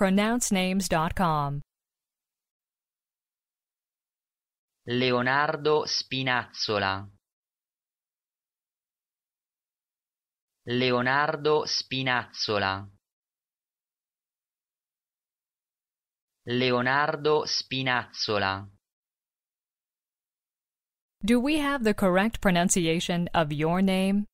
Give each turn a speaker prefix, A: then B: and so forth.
A: pronouncenames.com.
B: Leonardo Spinazzola Leonardo Spinazzola Leonardo Spinazzola
A: Do we have the correct pronunciation of your name?